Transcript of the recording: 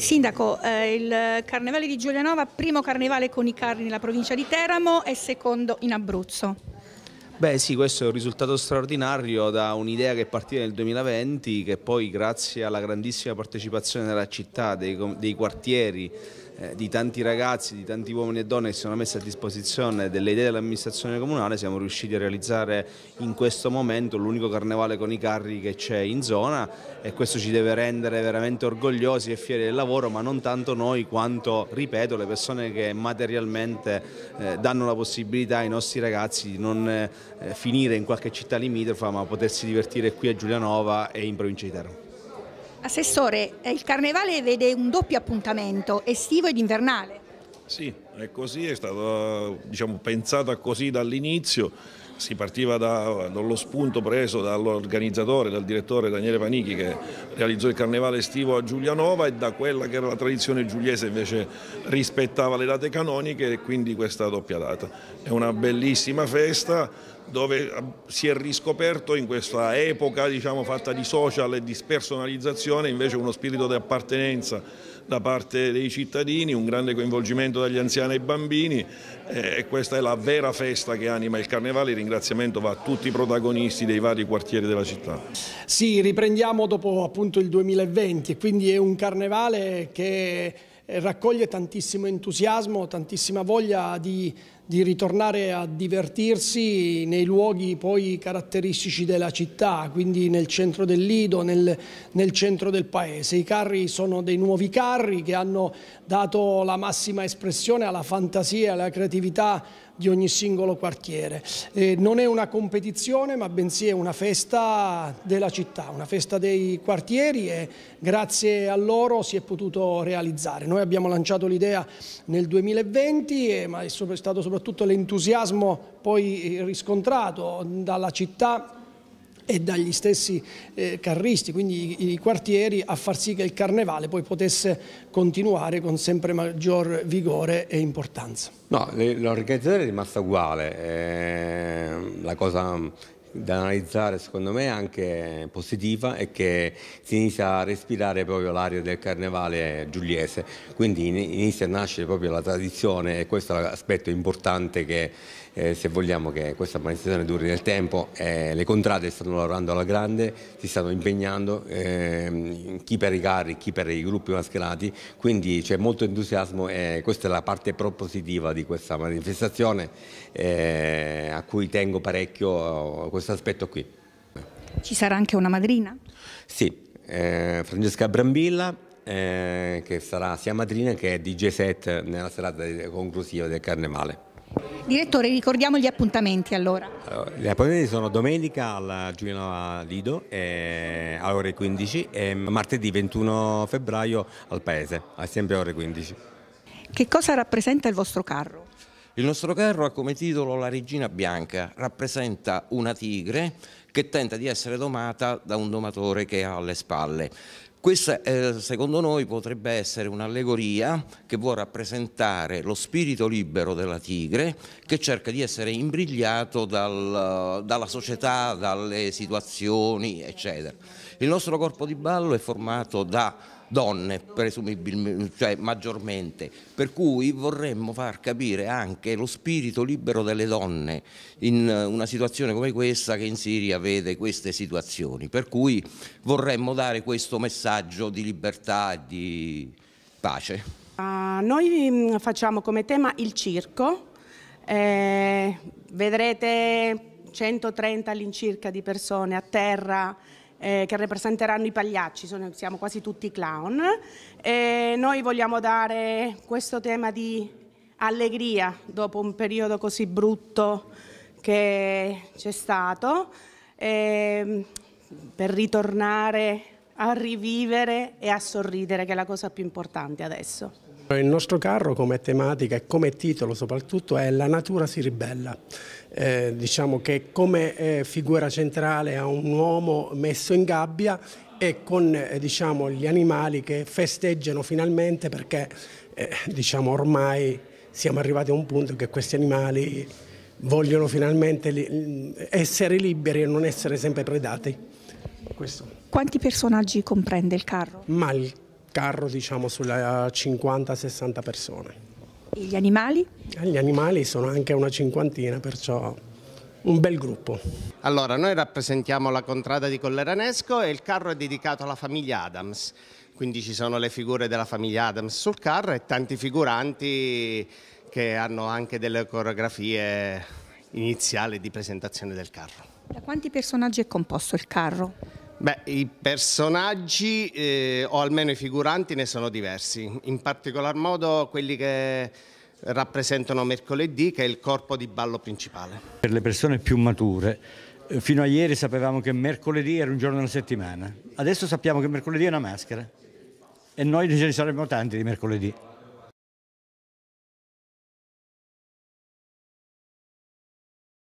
Sindaco, eh, il Carnevale di Giulianova, primo carnevale con i carri nella provincia di Teramo e secondo in Abruzzo. Beh sì, questo è un risultato straordinario da un'idea che è nel 2020 che poi grazie alla grandissima partecipazione della città, dei, dei quartieri, eh, di tanti ragazzi, di tanti uomini e donne che si sono messi a disposizione delle idee dell'amministrazione comunale siamo riusciti a realizzare in questo momento l'unico carnevale con i carri che c'è in zona e questo ci deve rendere veramente orgogliosi e fieri del lavoro ma non tanto noi quanto, ripeto, le persone che materialmente eh, danno la possibilità ai nostri ragazzi di non eh, finire in qualche città limitrofa ma potersi divertire qui a Giulianova e in provincia di Teramo. Assessore, eh, il Carnevale vede un doppio appuntamento, estivo ed invernale. Sì, è così, è stata diciamo, pensata così dall'inizio, si partiva da, dallo spunto preso dall'organizzatore, dal direttore Daniele Panichi che realizzò il carnevale estivo a Giulianova e da quella che era la tradizione giuliese invece rispettava le date canoniche e quindi questa doppia data. È una bellissima festa, dove eh, si è riscoperto in questa epoca diciamo, fatta di social e di spersonalizzazione invece uno spirito di appartenenza da parte dei cittadini, un grande coinvolgimento dagli anziani e bambini eh, e questa è la vera festa che anima il Carnevale, il ringraziamento va a tutti i protagonisti dei vari quartieri della città. Sì, riprendiamo dopo appunto il 2020, e quindi è un Carnevale che raccoglie tantissimo entusiasmo, tantissima voglia di di ritornare a divertirsi nei luoghi poi caratteristici della città, quindi nel centro del Lido, nel, nel, centro del paese. I carri sono dei nuovi carri che hanno dato la massima espressione alla fantasia e alla creatività di ogni singolo quartiere. Eh, non è una competizione ma bensì è una festa della città, una festa dei quartieri e grazie a loro si è potuto realizzare. Noi abbiamo lanciato l'idea nel 2020 eh, ma è stato soprattutto soprattutto l'entusiasmo poi eh, riscontrato dalla città e dagli stessi eh, carristi, quindi i, i, quartieri, a far sì che il carnevale poi potesse continuare con sempre maggior vigore e importanza. No, l'organizzazione è rimasta uguale, eh, la cosa da analizzare secondo me anche positiva è che si inizia a respirare proprio l'aria del carnevale giuliese, quindi inizia a nascere proprio la tradizione e questo è l'aspetto importante che eh, se vogliamo che questa manifestazione duri nel tempo, eh, le contrade stanno lavorando alla grande, si stanno impegnando, eh, chi per i carri, chi per i gruppi mascherati, quindi c'è molto entusiasmo e questa è la parte propositiva di questa manifestazione eh, a cui tengo parecchio questo aspetto qui. Ci sarà anche una madrina? Sì, eh, Francesca Brambilla eh, che sarà sia madrina che DJ set nella serata conclusiva del Carnevale. Direttore, ricordiamo gli appuntamenti allora. allora gli appuntamenti sono domenica al Giuliano Lido eh, alle ore 15 e martedì 21 febbraio al Paese, sempre alle ore 15. Che cosa rappresenta il vostro carro? Il nostro carro ha come titolo La regina bianca, rappresenta una tigre che tenta di essere domata da un domatore che ha alle spalle. Questa eh, secondo noi potrebbe essere un'allegoria che può rappresentare lo spirito libero della tigre che cerca di essere imbrigliato dal, dalla società, dalle situazioni, eccetera. Il nostro corpo di ballo è formato da donne presumibilmente, cioè maggiormente, per cui vorremmo far capire anche lo spirito libero delle donne in una situazione come questa che in Siria vede queste situazioni, per cui vorremmo dare questo messaggio messaggio di libertà e di pace. Uh, noi mm, facciamo come tema il circo, eh, vedrete 130 all'incirca di persone a terra eh, che rappresenteranno i pagliacci, sono, siamo quasi tutti clown. Eh, noi vogliamo dare questo tema di allegria dopo un periodo così brutto che c'è stato, eh, per ritornare a rivivere e a sorridere, che è la cosa più importante adesso. Il nostro carro come tematica e come titolo soprattutto è La natura si ribella. Eh, diciamo che come eh, figura centrale ha un uomo messo in gabbia e con eh, diciamo, gli animali che festeggiano finalmente perché eh, diciamo, ormai siamo arrivati a un punto che questi animali vogliono finalmente li mm, essere liberi e non essere sempre predati. Questo. Quanti personaggi comprende il carro? Ma il carro diciamo sulla 50-60 persone. E gli animali? Eh, gli animali sono anche una cinquantina, perciò un bel gruppo. Allora, noi rappresentiamo la contrada di Colleranesco e il carro è dedicato alla famiglia Adams. Quindi ci sono le figure della famiglia Adams sul carro e tanti figuranti che hanno anche delle coreografie iniziali di presentazione del carro. Da quanti personaggi è composto il carro? Beh, i personaggi, eh, o almeno i figuranti, ne sono diversi. In particolar modo quelli che rappresentano mercoledì, che è il corpo di ballo principale. Per le persone più mature, eh, fino a ieri sapevamo che mercoledì era un giorno della settimana. Adesso sappiamo che mercoledì è una maschera. E noi ce ne saremmo tanti di mercoledì.